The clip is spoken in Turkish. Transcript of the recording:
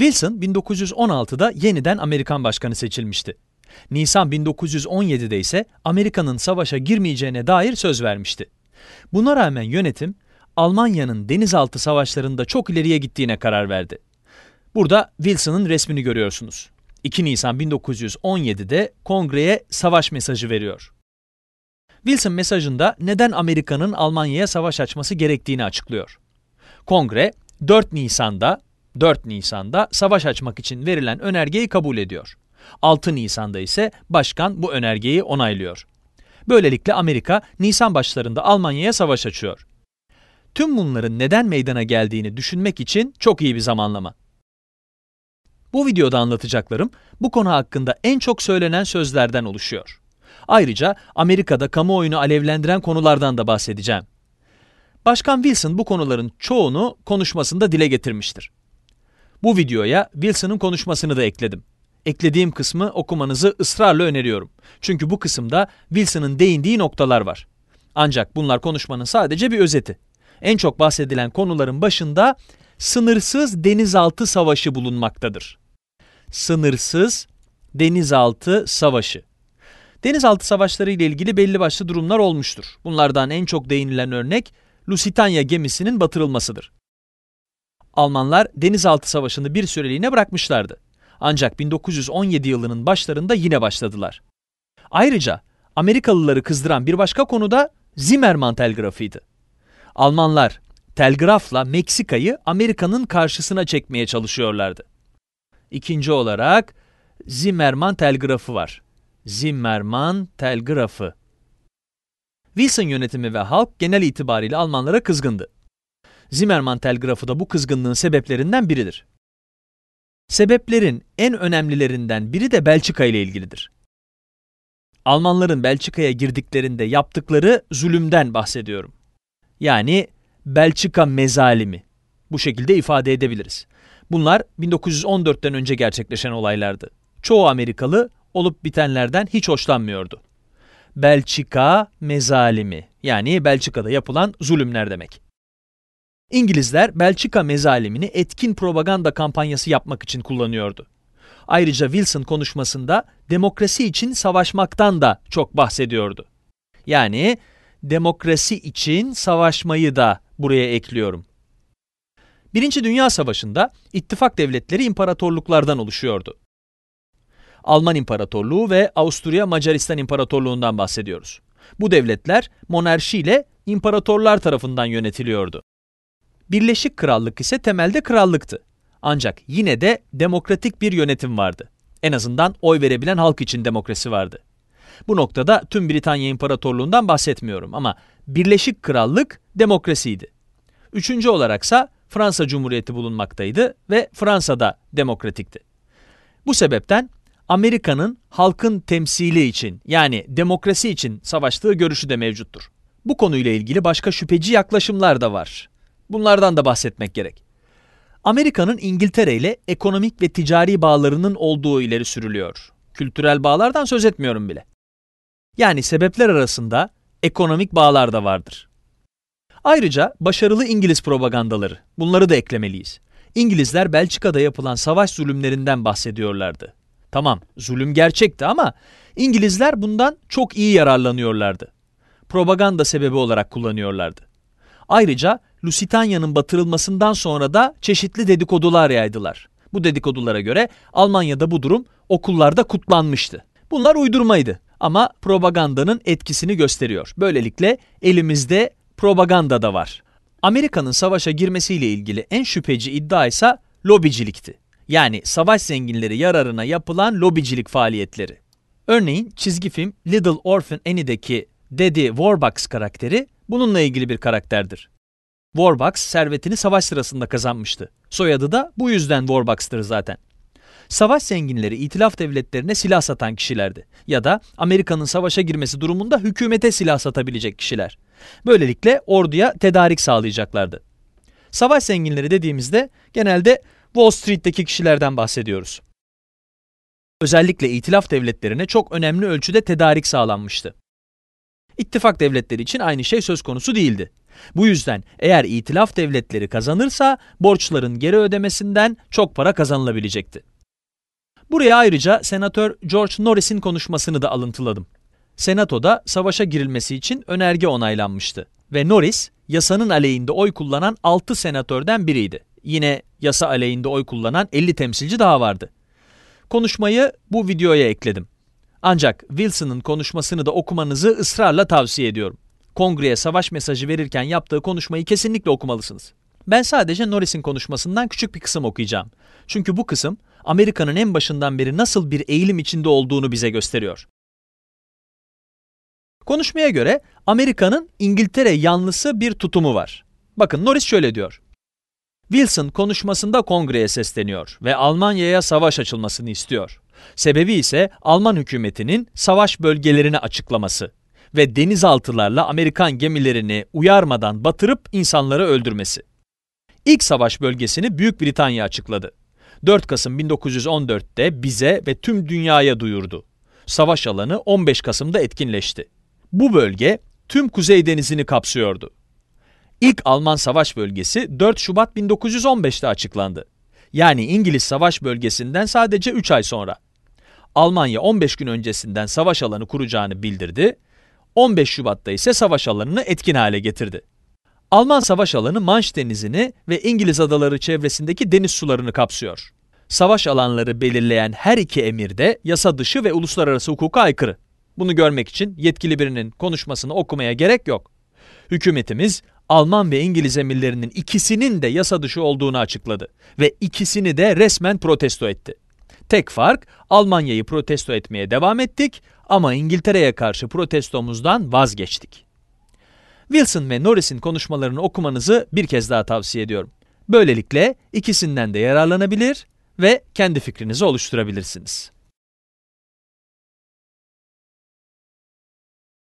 Wilson 1916'da yeniden Amerikan başkanı seçilmişti. Nisan 1917'de ise Amerika'nın savaşa girmeyeceğine dair söz vermişti. Buna rağmen yönetim Almanya'nın denizaltı savaşlarında çok ileriye gittiğine karar verdi. Burada Wilson'ın resmini görüyorsunuz. 2 Nisan 1917'de kongreye savaş mesajı veriyor. Wilson mesajında neden Amerika'nın Almanya'ya savaş açması gerektiğini açıklıyor. Kongre 4 Nisan'da 4 Nisan'da savaş açmak için verilen önergeyi kabul ediyor. 6 Nisan'da ise başkan bu önergeyi onaylıyor. Böylelikle Amerika Nisan başlarında Almanya'ya savaş açıyor. Tüm bunların neden meydana geldiğini düşünmek için çok iyi bir zamanlama. Bu videoda anlatacaklarım bu konu hakkında en çok söylenen sözlerden oluşuyor. Ayrıca Amerika'da kamuoyunu alevlendiren konulardan da bahsedeceğim. Başkan Wilson bu konuların çoğunu konuşmasında dile getirmiştir. Bu videoya Wilson'ın konuşmasını da ekledim. Eklediğim kısmı okumanızı ısrarla öneriyorum. Çünkü bu kısımda Wilson'ın değindiği noktalar var. Ancak bunlar konuşmanın sadece bir özeti. En çok bahsedilen konuların başında sınırsız denizaltı savaşı bulunmaktadır. Sınırsız denizaltı savaşı. Denizaltı savaşları ile ilgili belli başlı durumlar olmuştur. Bunlardan en çok değinilen örnek Lusitania gemisinin batırılmasıdır. Almanlar denizaltı savaşını bir süreliğine bırakmışlardı. Ancak 1917 yılının başlarında yine başladılar. Ayrıca Amerikalıları kızdıran bir başka konu da Zimmermann telgrafıydı. Almanlar telgrafla Meksika'yı Amerika'nın karşısına çekmeye çalışıyorlardı. İkinci olarak Zimmermann telgrafı var. Zimmermann telgrafı. Wilson yönetimi ve halk genel itibariyle Almanlara kızgındı. Zimmerman telgrafı da bu kızgınlığın sebeplerinden biridir. Sebeplerin en önemlilerinden biri de Belçika ile ilgilidir. Almanların Belçika'ya girdiklerinde yaptıkları zulümden bahsediyorum. Yani Belçika mezalimi. Bu şekilde ifade edebiliriz. Bunlar 1914'ten önce gerçekleşen olaylardı. Çoğu Amerikalı olup bitenlerden hiç hoşlanmıyordu. Belçika mezalimi yani Belçika'da yapılan zulümler demek. İngilizler Belçika mezalimini etkin propaganda kampanyası yapmak için kullanıyordu. Ayrıca Wilson konuşmasında demokrasi için savaşmaktan da çok bahsediyordu. Yani demokrasi için savaşmayı da buraya ekliyorum. Birinci Dünya Savaşı'nda ittifak devletleri imparatorluklardan oluşuyordu. Alman İmparatorluğu ve Avusturya-Macaristan İmparatorluğundan bahsediyoruz. Bu devletler monarşiyle imparatorlar tarafından yönetiliyordu. Birleşik Krallık ise temelde krallıktı. Ancak yine de demokratik bir yönetim vardı. En azından oy verebilen halk için demokrasi vardı. Bu noktada tüm Britanya İmparatorluğundan bahsetmiyorum ama Birleşik Krallık demokrasiydi. Üçüncü olaraksa Fransa Cumhuriyeti bulunmaktaydı ve Fransa da demokratikti. Bu sebepten Amerika'nın halkın temsili için yani demokrasi için savaştığı görüşü de mevcuttur. Bu konuyla ilgili başka şüpheci yaklaşımlar da var. Bunlardan da bahsetmek gerek. Amerika'nın İngiltere ile ekonomik ve ticari bağlarının olduğu ileri sürülüyor. Kültürel bağlardan söz etmiyorum bile. Yani sebepler arasında ekonomik bağlar da vardır. Ayrıca başarılı İngiliz propagandaları, bunları da eklemeliyiz. İngilizler Belçika'da yapılan savaş zulümlerinden bahsediyorlardı. Tamam, zulüm gerçekti ama İngilizler bundan çok iyi yararlanıyorlardı. Propaganda sebebi olarak kullanıyorlardı. Ayrıca Lusitanya'nın batırılmasından sonra da çeşitli dedikodular yaydılar. Bu dedikodulara göre Almanya'da bu durum okullarda kutlanmıştı. Bunlar uydurmaydı ama propagandanın etkisini gösteriyor. Böylelikle elimizde propaganda da var. Amerika'nın savaşa girmesiyle ilgili en şüpheci iddia ise lobicilikti. Yani savaş zenginleri yararına yapılan lobicilik faaliyetleri. Örneğin çizgi film Little Orphan Annie'deki Daddy Warbucks karakteri bununla ilgili bir karakterdir. Warbucks servetini savaş sırasında kazanmıştı. Soyadı da bu yüzden Warbucks'tır zaten. Savaş zenginleri itilaf devletlerine silah satan kişilerdi ya da Amerika'nın savaşa girmesi durumunda hükümete silah satabilecek kişiler. Böylelikle orduya tedarik sağlayacaklardı. Savaş zenginleri dediğimizde genelde Wall Street'teki kişilerden bahsediyoruz. Özellikle itilaf devletlerine çok önemli ölçüde tedarik sağlanmıştı ittifak devletleri için aynı şey söz konusu değildi. Bu yüzden eğer itilaf devletleri kazanırsa borçların geri ödemesinden çok para kazanılabilecekti. Buraya ayrıca Senatör George Norris'in konuşmasını da alıntıladım. Senato'da savaşa girilmesi için önerge onaylanmıştı ve Norris yasanın aleyhinde oy kullanan 6 senatörden biriydi. Yine yasa aleyhinde oy kullanan 50 temsilci daha vardı. Konuşmayı bu videoya ekledim. Ancak Wilson'ın konuşmasını da okumanızı ısrarla tavsiye ediyorum. Kongreye savaş mesajı verirken yaptığı konuşmayı kesinlikle okumalısınız. Ben sadece Norris'in konuşmasından küçük bir kısım okuyacağım. Çünkü bu kısım Amerika'nın en başından beri nasıl bir eğilim içinde olduğunu bize gösteriyor. Konuşmaya göre Amerika'nın İngiltere yanlısı bir tutumu var. Bakın Norris şöyle diyor. Wilson konuşmasında kongreye sesleniyor ve Almanya'ya savaş açılmasını istiyor. Sebebi ise Alman hükümetinin savaş bölgelerini açıklaması ve denizaltılarla Amerikan gemilerini uyarmadan batırıp insanları öldürmesi. İlk savaş bölgesini Büyük Britanya açıkladı. 4 Kasım 1914'te bize ve tüm dünyaya duyurdu. Savaş alanı 15 Kasım'da etkinleşti. Bu bölge tüm Kuzey Denizi'ni kapsıyordu. İlk Alman savaş bölgesi 4 Şubat 1915'te açıklandı. Yani İngiliz savaş bölgesinden sadece 3 ay sonra. Almanya 15 gün öncesinden savaş alanı kuracağını bildirdi. 15 Şubat'ta ise savaş alanını etkin hale getirdi. Alman savaş alanı Manş denizini ve İngiliz adaları çevresindeki deniz sularını kapsıyor. Savaş alanları belirleyen her iki emir de yasa dışı ve uluslararası hukuka aykırı. Bunu görmek için yetkili birinin konuşmasını okumaya gerek yok. Hükümetimiz Alman ve İngiliz emirlerinin ikisinin de yasa dışı olduğunu açıkladı ve ikisini de resmen protesto etti. Tek fark Almanya'yı protesto etmeye devam ettik ama İngiltere'ye karşı protestomuzdan vazgeçtik. Wilson ve Norris'in konuşmalarını okumanızı bir kez daha tavsiye ediyorum. Böylelikle ikisinden de yararlanabilir ve kendi fikrinizi oluşturabilirsiniz.